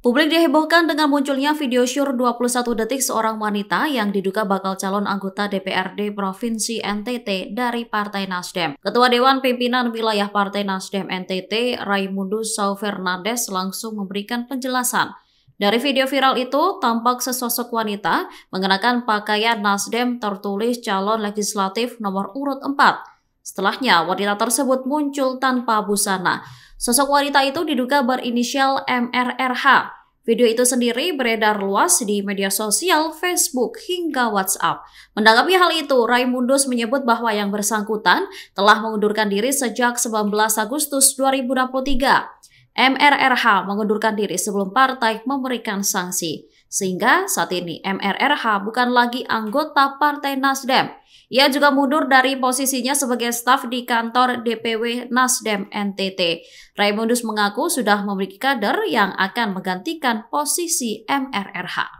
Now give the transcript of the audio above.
Publik dihebohkan dengan munculnya video syur 21 detik seorang wanita yang diduga bakal calon anggota DPRD Provinsi NTT dari Partai Nasdem. Ketua Dewan Pimpinan Wilayah Partai Nasdem NTT, Raimundo Sau Fernandes langsung memberikan penjelasan. Dari video viral itu, tampak sesosok wanita mengenakan pakaian Nasdem tertulis calon legislatif nomor urut 4. Setelahnya, wanita tersebut muncul tanpa busana. Sosok wanita itu diduga berinisial MRRH. Video itu sendiri beredar luas di media sosial Facebook hingga WhatsApp. Mendanggapi hal itu, Raimundus menyebut bahwa yang bersangkutan telah mengundurkan diri sejak 19 Agustus 2023. MRRH mengundurkan diri sebelum partai memberikan sanksi. Sehingga saat ini MRRH bukan lagi anggota Partai Nasdem. Ia juga mundur dari posisinya sebagai staf di kantor DPW Nasdem NTT. Raimundus mengaku sudah memiliki kader yang akan menggantikan posisi MRRH.